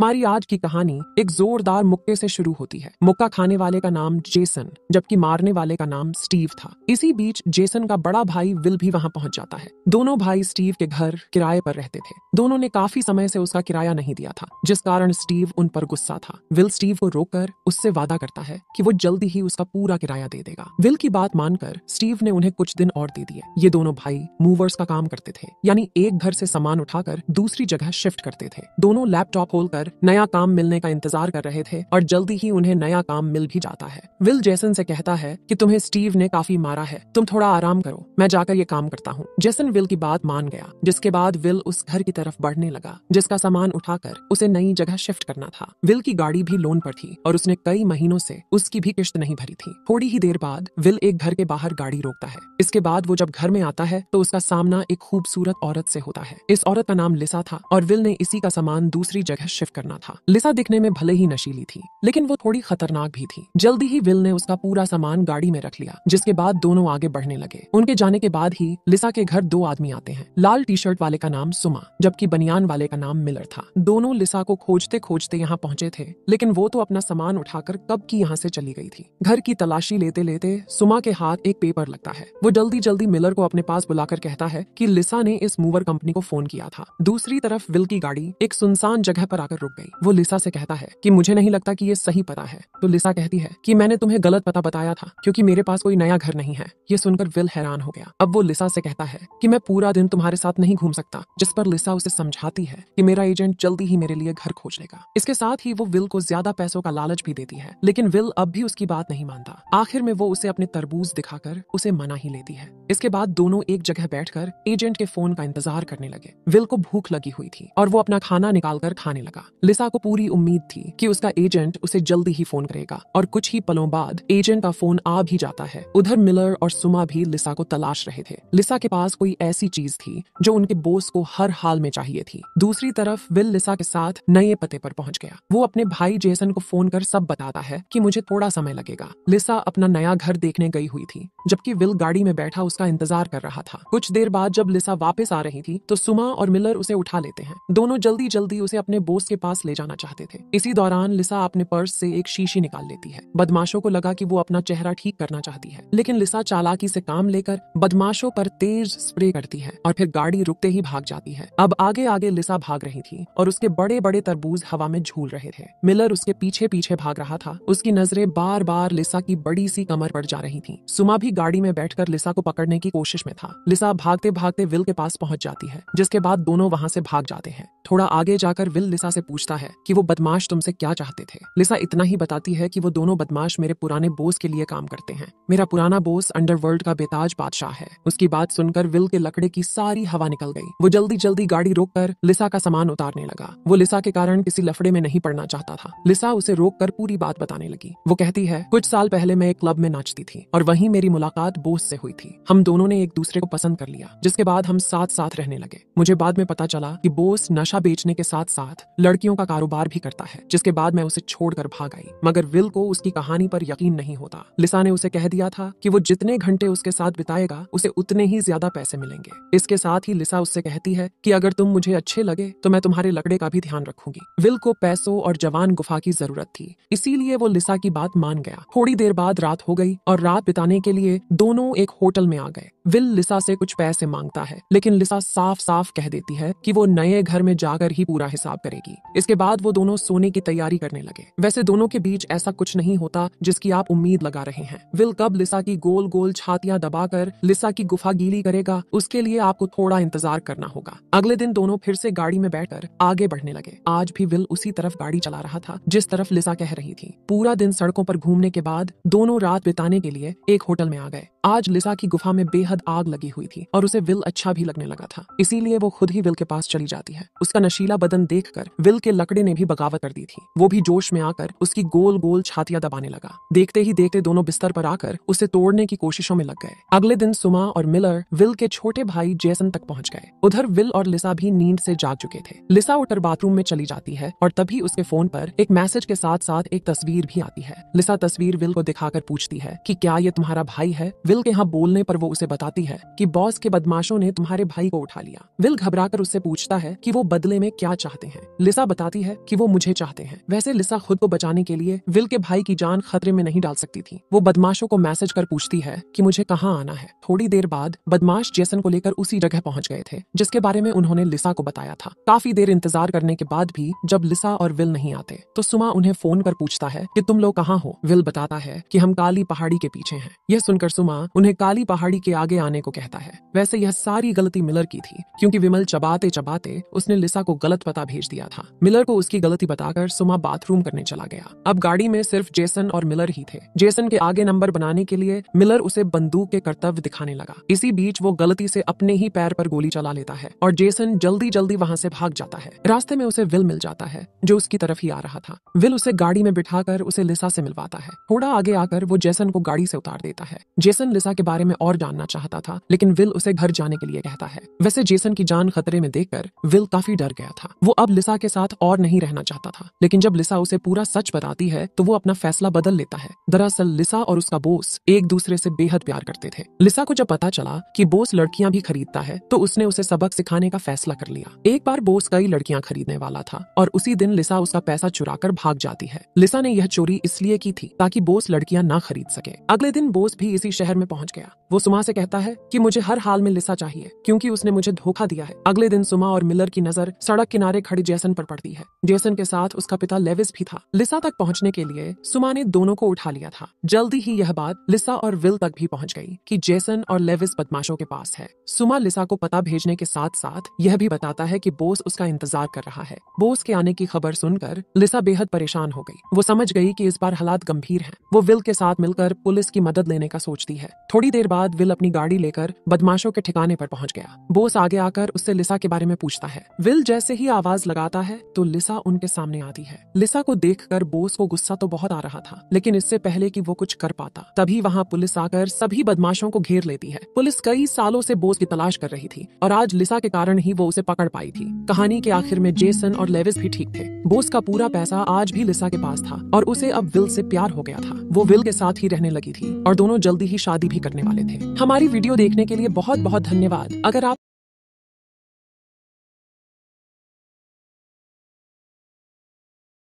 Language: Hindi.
हमारी आज की कहानी एक जोरदार मुक्के से शुरू होती है मुक्का खाने वाले का नाम जेसन जबकि मारने वाले का नाम स्टीव था इसी बीच जेसन का बड़ा भाई विल भी वहां पहुंच जाता है दोनों भाई स्टीव के घर किराए पर रहते थे दोनों ने काफी समय से उसका किराया नहीं दिया था जिस कारण स्टीव उन पर गुस्सा था विल स्टीव को रोक उससे वादा करता है की वो जल्दी ही उसका पूरा किराया दे देगा विल की बात मानकर स्टीव ने उन्हें कुछ दिन और दे दिए ये दोनों भाई मूवर्स का काम करते थे यानी एक घर से सामान उठाकर दूसरी जगह शिफ्ट करते थे दोनों लैपटॉप खोलकर पर नया काम मिलने का इंतजार कर रहे थे और जल्दी ही उन्हें नया काम मिल भी जाता है विल जेसन से कहता है कि तुम्हें स्टीव ने काफी मारा है तुम थोड़ा आराम करो मैं जाकर ये काम करता हूँ जेसन विल की बात मान गया जिसके बाद विल उस घर की तरफ बढ़ने लगा जिसका सामान उठाकर उसे नई जगह शिफ्ट करना था विल की गाड़ी भी लोन पर थी और उसने कई महीनों से उसकी भी किश्त नहीं भरी थी थोड़ी ही देर बाद विल एक घर के बाहर गाड़ी रोकता है इसके बाद वो जब घर में आता है तो उसका सामना एक खूबसूरत औरत से होता है इस औरत का नाम लिसा था और विल ने इसी का सामान दूसरी जगह शिफ्ट करना था लिसा दिखने में भले ही नशीली थी लेकिन वो थोड़ी खतरनाक भी थी जल्दी ही विल ने उसका पूरा सामान गाड़ी में रख लिया जिसके बाद दोनों आगे बढ़ने लगे उनके जाने के बाद ही लिसा के घर दो आदमी आते हैं लाल टी शर्ट वाले का नाम सुमा जबकि बनियान वाले का नाम मिलर था दोनों लिसा को खोजते खोजते यहाँ पहुंचे थे लेकिन वो तो अपना सामान उठाकर कब की यहाँ से चली गई थी घर की तलाशी लेते लेते सुमा के हाथ एक पेपर लगता है वो जल्दी जल्दी मिलर को अपने पास बुलाकर कहता है कि लिसा ने इस मूवर कंपनी को फोन किया था दूसरी तरफ विल की गाड़ी एक सुनसान जगह पर आकर रुक गई वो लिसा से कहता है कि मुझे नहीं लगता कि ये सही पता है तो लिसा कहती है कि मैंने तुम्हें गलत पता बताया था क्योंकि मेरे पास कोई नया घर नहीं है ये सुनकर विल हैरान हो गया अब वो लिसा से कहता है कि मैं पूरा दिन तुम्हारे साथ नहीं घूम सकता जिस पर लिसा उसे समझाती है कि मेरा एजेंट जल्दी ही मेरे लिए घर खोज लेगा इसके साथ ही वो विल को ज्यादा पैसों का लालच भी देती है लेकिन विल अब भी उसकी बात नहीं मानता आखिर में वो उसे अपने तरबूज दिखाकर उसे मना ही लेती है इसके बाद दोनों एक जगह बैठकर एजेंट के फोन का इंतजार करने लगे विल को भूख लगी हुई थी और वो अपना खाना निकालकर खाने लगा लिसा को पूरी उम्मीद थी कि उसका एजेंट उसे जल्दी ही फोन करेगा और कुछ ही पलों बाद एजेंट का फोन आ भी जाता है उधर मिलर और सुमा भी लिसा को तलाश रहे थे लिसा के पास कोई ऐसी चीज थी जो उनके बोस को हर हाल में चाहिए थी दूसरी तरफ विल लिसा के साथ नए पते पर पहुंच गया वो अपने भाई जेसन को फोन कर सब बताता है की मुझे थोड़ा समय लगेगा लिसा अपना नया घर देखने गई हुई थी जबकि विल गाड़ी में बैठा उसका इंतजार कर रहा था कुछ देर बाद जब लिसा वापस आ रही थी तो सुमा और मिलर उसे उठा लेते हैं दोनों जल्दी जल्दी उसे अपने बोस के पास पास ले जाना चाहते थे इसी दौरान लिसा अपने पर्स से एक शीशी निकाल लेती है बदमाशों को लगा कि वो अपना चेहरा ठीक करना चाहती है लेकिन लिसा चालाकी से काम लेकर बदमाशों पर तेज स्प्रे करती है और फिर गाड़ी रुकते ही भाग जाती है अब आगे आगे लिसा भाग रही थी और उसके बड़े बड़े तरबूज हवा में झूल रहे थे मिलर उसके पीछे पीछे भाग रहा था उसकी नजरे बार बार लिसा की बड़ी सी कमर पड़ जा रही थी सुमा भी गाड़ी में बैठकर लिसा को पकड़ने की कोशिश में था लिसा भागते भागते विल के पास पहुंच जाती है जिसके बाद दोनों वहां से भाग जाते हैं थोड़ा आगे जाकर विल लिसा से पूछ पूछता है कि वो बदमाश तुमसे क्या चाहते थे लिसा इतना ही बताती है कि वो दोनों बदमाश मेरे पुराने बोस के लिए काम करते हैं मेरा पुराना बोस अंडरवर्ल्ड का बेताज बादशाह है उसकी बात सुनकर विल के लकड़े की सारी हवा निकल गई वो जल्दी जल्दी गाड़ी रोक कर लिसा का सामान उतारने लगा वो लिसा के कारण किसी लफड़े में नहीं पड़ना चाहता था लिसा उसे रोक कर पूरी बात बताने लगी वो कहती है कुछ साल पहले मैं एक क्लब में नाचती थी और वही मेरी मुलाकात बोस से हुई थी हम दोनों ने एक दूसरे को पसंद कर लिया जिसके बाद हम साथ साथ रहने लगे मुझे बाद में पता चला कि बोस नशा बेचने के साथ साथ लड़कियों मछलियों का कारोबार भी करता है जिसके बाद मैं उसे छोड़कर भाग आई मगर विल को उसकी कहानी पर यकीन नहीं होता लिसा ने उसे कह दिया था कि वो जितने घंटे उसके साथ बिताएगा उसे उतने ही ज्यादा पैसे मिलेंगे इसके साथ ही लिसा उससे कहती है कि अगर तुम मुझे अच्छे लगे तो मैं तुम्हारे लकड़े का भी ध्यान रखूंगी विल को पैसों और जवान गुफा की जरूरत थी इसीलिए वो लिसा की बात मान गया थोड़ी देर बाद रात हो गई और रात बिताने के लिए दोनों एक होटल में आ गए विल लिसा से कुछ पैसे मांगता है लेकिन लिसा साफ साफ कह देती है कि वो नए घर में जाकर ही पूरा हिसाब करेगी इसके बाद वो दोनों सोने की तैयारी करने लगे वैसे दोनों के बीच ऐसा कुछ नहीं होता जिसकी आप उम्मीद लगा रहे हैं विल कब लिसा की गोल गोल छातियां दबाकर लिसा की गुफा गीली करेगा उसके लिए आपको थोड़ा इंतजार करना होगा अगले दिन दोनों फिर से गाड़ी में बैठकर आगे बढ़ने लगे आज भी विल उसी तरफ गाड़ी चला रहा था जिस तरफ लिसा कह रही थी पूरा दिन सड़कों पर घूमने के बाद दोनों रात बिताने के लिए एक होटल में आ गए आज लिसा की गुफा में बेहद आग लगी हुई थी और उसे विल अच्छा भी लगने लगा था इसीलिए वो खुद ही विल के पास चली जाती है उसका नशीला बदन देखकर विल के लकड़े ने भी बगावत कर दी थी वो भी जोश में आकर उसकी गोल गोल छातियां दबाने लगा देखते ही देखते दोनों बिस्तर पर आकर उसे तोड़ने की कोशिशों में लग गए अगले दिन सुमा और मिलर विल के छोटे भाई जैसन तक पहुंच गए उधर विल और लिसा भी नींद से जाग चुके थे लिसा उठकर बाथरूम में चली जाती है और तभी उसके फोन पर एक मैसेज के साथ साथ एक तस्वीर भी आती है लिसा तस्वीर विल को दिखाकर पूछती है कि क्या ये तुम्हारा भाई है विल के यहाँ बोलने पर वो उसे बताती है कि बॉस के बदमाशों ने तुम्हारे भाई को उठा लिया विल घबराकर उससे पूछता है कि वो बदले में क्या चाहते हैं लिसा बताती है कि वो मुझे चाहते हैं वैसे लिसा खुद को बचाने के लिए विल के भाई की जान खतरे में नहीं डाल सकती थी वो बदमाशों को मैसेज कर पूछती है कि मुझे कहाँ आना है थोड़ी देर बाद बदमाश जेसन को लेकर उसी जगह पहुंच गए थे जिसके बारे में उन्होंने लिसा को बताया था काफी देर इंतजार करने के बाद भी जब लिसा और विल नहीं आते तो सुमा उन्हें फोन कर पूछता है की तुम लोग कहाँ हो विल बताता है की हम काली पहाड़ी के पीछे है यह सुनकर सुमा उन्हें काली पहाड़ी के आगे आने को कहता है वैसे यह सारी गलती मिलर की थी क्योंकि विमल चबाते चबाते उसने लिसा को गलत पता भेज दिया था मिलर को उसकी गलती बताकर सुमा बाथरूम करने चला गया अब गाड़ी में सिर्फ जेसन और मिलर ही थे जेसन के आगे नंबर बनाने के लिए मिलर उसे बंदूक के कर्तव्य दिखाने लगा इसी बीच वो गलती से अपने ही पैर पर गोली चला लेता है और जेसन जल्दी जल्दी वहां से भाग जाता है रास्ते में उसे विल मिल जाता है जो उसकी तरफ ही आ रहा था विल उसे गाड़ी में बिठा उसे लिसा से मिलवाता है थोड़ा आगे आकर वो जेसन को गाड़ी से उतार देता है जेसन लिसा के बारे में और जानना चाहता था लेकिन विल उसे घर जाने के लिए कहता है वैसे जेसन की जान खतरे में देखकर विल काफी डर गया था वो अब लिसा के साथ साथ और नहीं रहना चाहता था लेकिन जब लिसा उसे पूरा सच बताती है तो वो अपना फैसला बदल लेता है दरअसल लिसा और उसका बोस एक दूसरे से बेहद प्यार करते थे लिसा को जब पता चला कि बोस लड़कियां भी खरीदता है तो उसने उसे सबक सिखाने का फैसला कर लिया एक बार बोस कई लड़कियां खरीदने वाला था और उसी दिन लिसा उसका पैसा चुरा कर भाग जाती है लिसा ने यह चोरी इसलिए की थी ताकि बोस लड़कियाँ ना खरीद सके अगले दिन बोस भी इसी शहर में पहुँच गया वो सुमा ऐसी कहता है की मुझे हर हाल में लिसा चाहिए क्यूँकी उसने मुझे धोखा दिया है अगले दिन सुमा और मिलर की नजर सड़क किनारे खड़े जैसन पर पड़ती सकती है जेसन के साथ उसका पिता लेविस भी था लिसा तक पहुंचने के लिए सुमा ने दोनों को उठा लिया था जल्दी ही यह बात लिसा और विल तक भी पहुंच गई कि जेसन और लेविस बदमाशों के पास है सुमा लिसा को पता भेजने के साथ साथ यह भी बताता है कि बोस उसका इंतजार कर रहा है बोस के आने की खबर सुनकर लिसा बेहद परेशान हो गई वो समझ गई की इस बार हालात गंभीर है वो विल के साथ मिलकर पुलिस की मदद लेने का सोचती है थोड़ी देर बाद विल अपनी गाड़ी लेकर बदमाशों के ठिकाने पर पहुंच गया बोस आगे आकर उससे लिसा के बारे में पूछता है विल जैसे ही आवाज लगाता है तो लिसा उनके सामने आती है लिसा को देखकर बोस को गुस्सा तो बहुत आ रहा था लेकिन इससे पहले कि वो कुछ कर पाता तभी वहाँ पुलिस आकर सभी बदमाशों को घेर लेती है पुलिस कई सालों से बोस की तलाश कर रही थी और आज लिसा के कारण ही वो उसे पकड़ पाई थी कहानी के आखिर में जेसन और लेविस भी ठीक थे बोस का पूरा पैसा आज भी लिसा के पास था और उसे अब विल से प्यार हो गया था वो विल के साथ ही रहने लगी थी और दोनों जल्दी ही शादी भी करने वाले थे हमारी वीडियो देखने के लिए बहुत बहुत धन्यवाद अगर आप